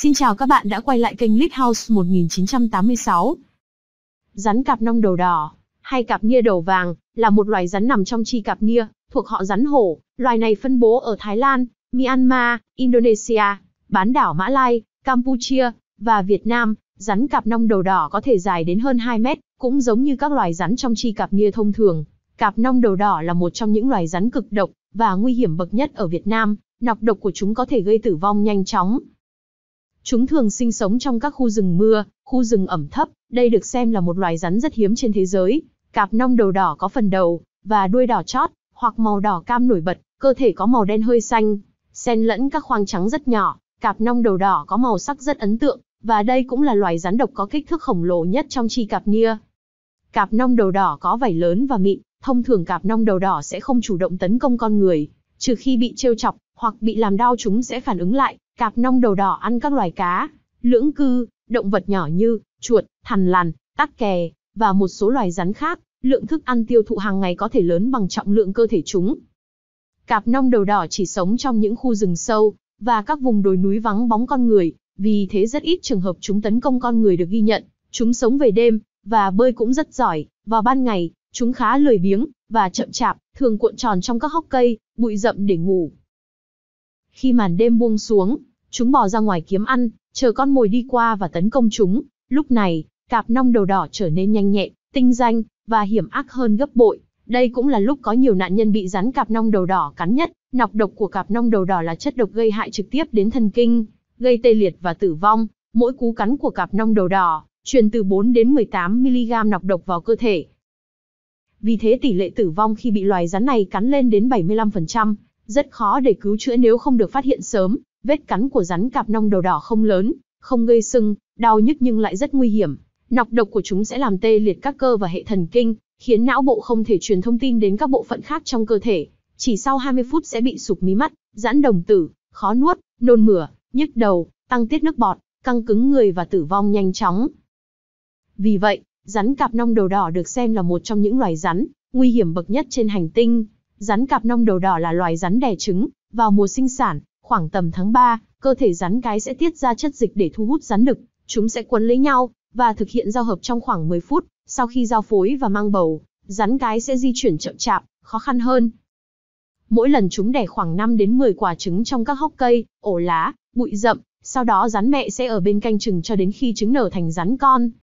Xin chào các bạn đã quay lại kênh Lit House 1986. Rắn cạp nong đầu đỏ, hay cạp nia đầu vàng, là một loài rắn nằm trong chi cạp nia, thuộc họ rắn hổ. Loài này phân bố ở Thái Lan, Myanmar, Indonesia, bán đảo Mã Lai, Campuchia và Việt Nam. Rắn cạp nong đầu đỏ có thể dài đến hơn 2 mét, cũng giống như các loài rắn trong chi cạp nia thông thường. Cạp nong đầu đỏ là một trong những loài rắn cực độc và nguy hiểm bậc nhất ở Việt Nam. Nọc độc của chúng có thể gây tử vong nhanh chóng. Chúng thường sinh sống trong các khu rừng mưa, khu rừng ẩm thấp, đây được xem là một loài rắn rất hiếm trên thế giới. Cạp nong đầu đỏ có phần đầu, và đuôi đỏ chót, hoặc màu đỏ cam nổi bật, cơ thể có màu đen hơi xanh, xen lẫn các khoang trắng rất nhỏ, cạp nong đầu đỏ có màu sắc rất ấn tượng, và đây cũng là loài rắn độc có kích thước khổng lồ nhất trong chi cạp nia. Cạp nong đầu đỏ có vảy lớn và mịn, thông thường cạp nong đầu đỏ sẽ không chủ động tấn công con người, trừ khi bị trêu chọc, hoặc bị làm đau chúng sẽ phản ứng lại, Cạp nong đầu đỏ ăn các loài cá, lưỡng cư, động vật nhỏ như chuột, thằn lằn, tắc kè và một số loài rắn khác, lượng thức ăn tiêu thụ hàng ngày có thể lớn bằng trọng lượng cơ thể chúng. Cạp nong đầu đỏ chỉ sống trong những khu rừng sâu và các vùng đồi núi vắng bóng con người, vì thế rất ít trường hợp chúng tấn công con người được ghi nhận. Chúng sống về đêm và bơi cũng rất giỏi, vào ban ngày, chúng khá lười biếng và chậm chạp, thường cuộn tròn trong các hốc cây, bụi rậm để ngủ. Khi màn đêm buông xuống, Chúng bò ra ngoài kiếm ăn, chờ con mồi đi qua và tấn công chúng. Lúc này, cạp nong đầu đỏ trở nên nhanh nhẹn, tinh danh và hiểm ác hơn gấp bội. Đây cũng là lúc có nhiều nạn nhân bị rắn cạp nong đầu đỏ cắn nhất. Nọc độc của cạp nong đầu đỏ là chất độc gây hại trực tiếp đến thần kinh, gây tê liệt và tử vong. Mỗi cú cắn của cạp nong đầu đỏ truyền từ 4 đến 18 mg nọc độc vào cơ thể. Vì thế tỷ lệ tử vong khi bị loài rắn này cắn lên đến 75%, rất khó để cứu chữa nếu không được phát hiện sớm. Vết cắn của rắn cạp nong đầu đỏ không lớn, không gây sưng, đau nhức nhưng lại rất nguy hiểm. Nọc độc của chúng sẽ làm tê liệt các cơ và hệ thần kinh, khiến não bộ không thể truyền thông tin đến các bộ phận khác trong cơ thể. Chỉ sau 20 phút sẽ bị sụp mí mắt, giãn đồng tử, khó nuốt, nôn mửa, nhức đầu, tăng tiết nước bọt, căng cứng người và tử vong nhanh chóng. Vì vậy, rắn cạp nong đầu đỏ được xem là một trong những loài rắn nguy hiểm bậc nhất trên hành tinh. Rắn cạp nong đầu đỏ là loài rắn đẻ trứng, vào mùa sinh sản, Khoảng tầm tháng 3, cơ thể rắn cái sẽ tiết ra chất dịch để thu hút rắn đực, chúng sẽ quấn lấy nhau và thực hiện giao hợp trong khoảng 10 phút, sau khi giao phối và mang bầu, rắn cái sẽ di chuyển chậm chạp, khó khăn hơn. Mỗi lần chúng đẻ khoảng 5 đến 10 quả trứng trong các hốc cây, ổ lá, bụi rậm, sau đó rắn mẹ sẽ ở bên canh chừng cho đến khi trứng nở thành rắn con.